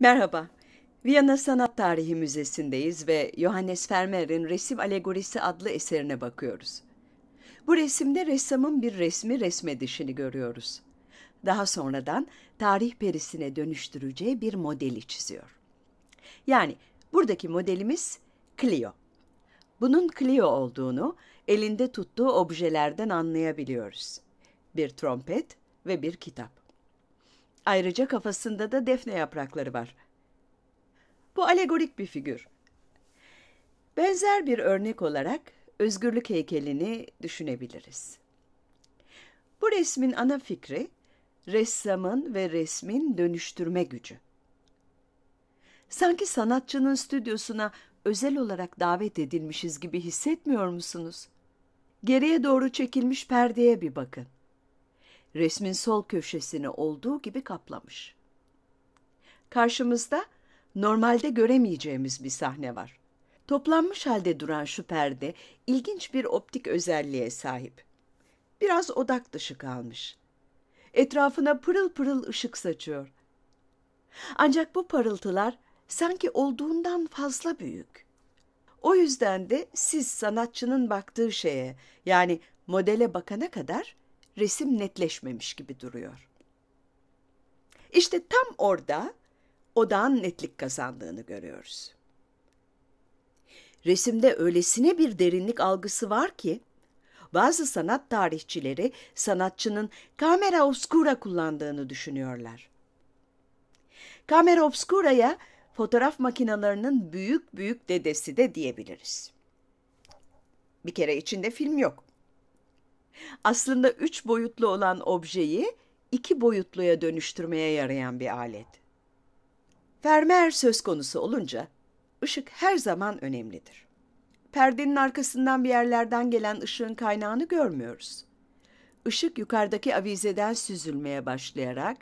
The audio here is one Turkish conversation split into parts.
Merhaba. Viyana Sanat Tarihi Müzesi'ndeyiz ve Johannes Vermeer'in Resim Alegorisi adlı eserine bakıyoruz. Bu resimde ressamın bir resmi resmedişini görüyoruz. Daha sonradan tarih perisine dönüştüreceği bir modeli çiziyor. Yani buradaki modelimiz Clio. Bunun Clio olduğunu elinde tuttuğu objelerden anlayabiliyoruz. Bir trompet ve bir kitap. Ayrıca kafasında da defne yaprakları var. Bu alegorik bir figür. Benzer bir örnek olarak özgürlük heykelini düşünebiliriz. Bu resmin ana fikri ressamın ve resmin dönüştürme gücü. Sanki sanatçının stüdyosuna özel olarak davet edilmişiz gibi hissetmiyor musunuz? Geriye doğru çekilmiş perdeye bir bakın resmin sol köşesini olduğu gibi kaplamış. Karşımızda normalde göremeyeceğimiz bir sahne var. Toplanmış halde duran şu perde ilginç bir optik özelliğe sahip. Biraz odak dışı kalmış. Etrafına pırıl pırıl ışık saçıyor. Ancak bu parıltılar sanki olduğundan fazla büyük. O yüzden de siz sanatçının baktığı şeye yani modele bakana kadar resim netleşmemiş gibi duruyor. İşte tam orada odağın netlik kazandığını görüyoruz. Resimde öylesine bir derinlik algısı var ki bazı sanat tarihçileri sanatçının kamera obscura kullandığını düşünüyorlar. Kamera obscura'ya fotoğraf makinalarının büyük büyük dedesi de diyebiliriz. Bir kere içinde film yok aslında üç boyutlu olan objeyi iki boyutluya dönüştürmeye yarayan bir alet. Vermeer söz konusu olunca ışık her zaman önemlidir. Perdenin arkasından bir yerlerden gelen ışığın kaynağını görmüyoruz. Işık yukarıdaki avizeden süzülmeye başlayarak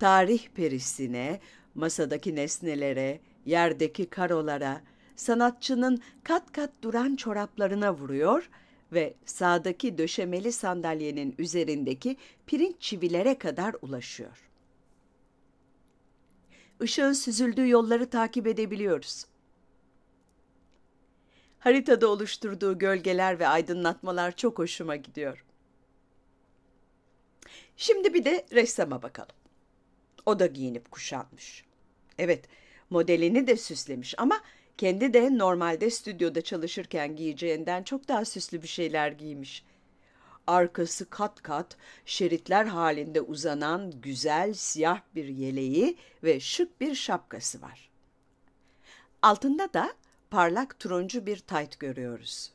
tarih perisine, masadaki nesnelere, yerdeki karolara, sanatçının kat kat duran çoraplarına vuruyor ve sağdaki döşemeli sandalyenin üzerindeki pirinç çivilere kadar ulaşıyor. Işığın süzüldüğü yolları takip edebiliyoruz. Haritada oluşturduğu gölgeler ve aydınlatmalar çok hoşuma gidiyor. Şimdi bir de ressama bakalım. O da giyinip kuşanmış. Evet, modelini de süslemiş ama kendi de normalde stüdyoda çalışırken giyeceğinden çok daha süslü bir şeyler giymiş. Arkası kat kat şeritler halinde uzanan güzel siyah bir yeleği ve şık bir şapkası var. Altında da parlak turuncu bir tayt görüyoruz.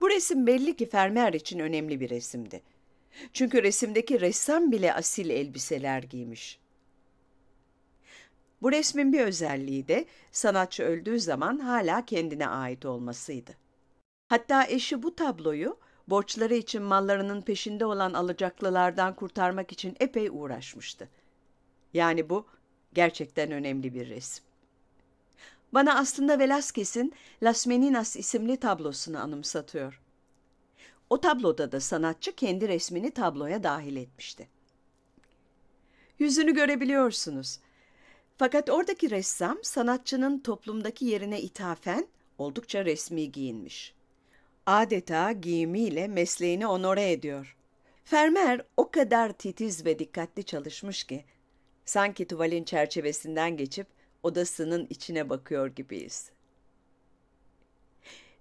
Bu resim belli ki Fermer için önemli bir resimdi. Çünkü resimdeki ressam bile asil elbiseler giymiş. Bu resmin bir özelliği de sanatçı öldüğü zaman hala kendine ait olmasıydı. Hatta eşi bu tabloyu borçları için mallarının peşinde olan alacaklılardan kurtarmak için epey uğraşmıştı. Yani bu gerçekten önemli bir resim. Bana aslında Velázquez'in Las Meninas isimli tablosunu anımsatıyor. O tabloda da sanatçı kendi resmini tabloya dahil etmişti. Yüzünü görebiliyorsunuz. Fakat oradaki ressam sanatçının toplumdaki yerine ithafen oldukça resmi giyinmiş. Adeta giyimiyle mesleğini onore ediyor. Fermer o kadar titiz ve dikkatli çalışmış ki sanki tuvalin çerçevesinden geçip odasının içine bakıyor gibiyiz.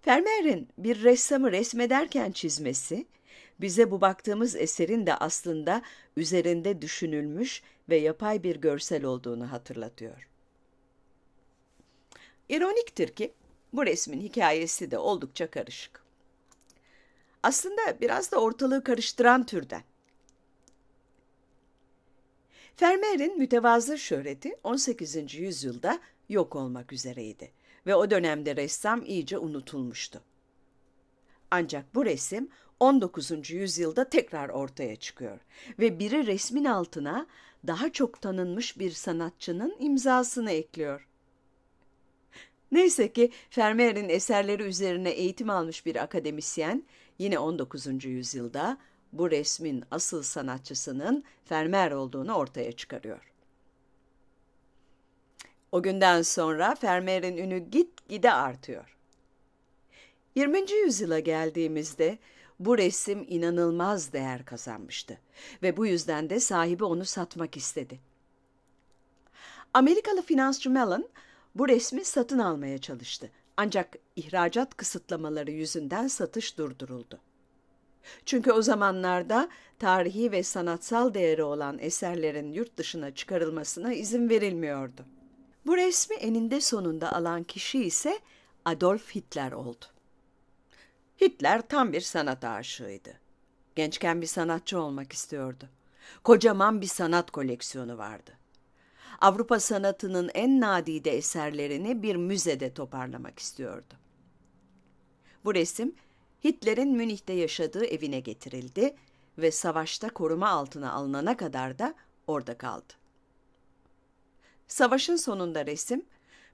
Vermeer'in bir ressamı resmederken çizmesi, bize bu baktığımız eserin de aslında üzerinde düşünülmüş ve yapay bir görsel olduğunu hatırlatıyor. İroniktir ki bu resmin hikayesi de oldukça karışık. Aslında biraz da ortalığı karıştıran türden. Vermeer'in mütevazı şöhreti 18. yüzyılda yok olmak üzereydi ve o dönemde ressam iyice unutulmuştu. Ancak bu resim 19. yüzyılda tekrar ortaya çıkıyor ve biri resmin altına daha çok tanınmış bir sanatçının imzasını ekliyor. Neyse ki Vermeer'in eserleri üzerine eğitim almış bir akademisyen yine 19. yüzyılda bu resmin asıl sanatçısının Vermeer olduğunu ortaya çıkarıyor. O günden sonra Vermeer'in ünü gitgide artıyor. 20. yüzyıla geldiğimizde bu resim inanılmaz değer kazanmıştı ve bu yüzden de sahibi onu satmak istedi. Amerikalı finansçı Mellon bu resmi satın almaya çalıştı ancak ihracat kısıtlamaları yüzünden satış durduruldu. Çünkü o zamanlarda tarihi ve sanatsal değeri olan eserlerin yurt dışına çıkarılmasına izin verilmiyordu. Bu resmi eninde sonunda alan kişi ise Adolf Hitler oldu. Hitler tam bir sanat aşığıydı. Gençken bir sanatçı olmak istiyordu. Kocaman bir sanat koleksiyonu vardı. Avrupa sanatının en nadide eserlerini bir müzede toparlamak istiyordu. Bu resim Hitler'in Münih'te yaşadığı evine getirildi ve savaşta koruma altına alınana kadar da orada kaldı. Savaşın sonunda resim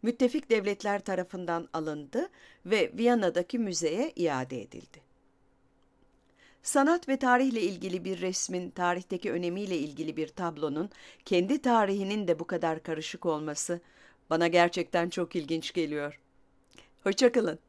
müttefik devletler tarafından alındı ve Viyana'daki müzeye iade edildi. Sanat ve tarihle ilgili bir resmin, tarihteki önemiyle ilgili bir tablonun, kendi tarihinin de bu kadar karışık olması bana gerçekten çok ilginç geliyor. Hoşçakalın.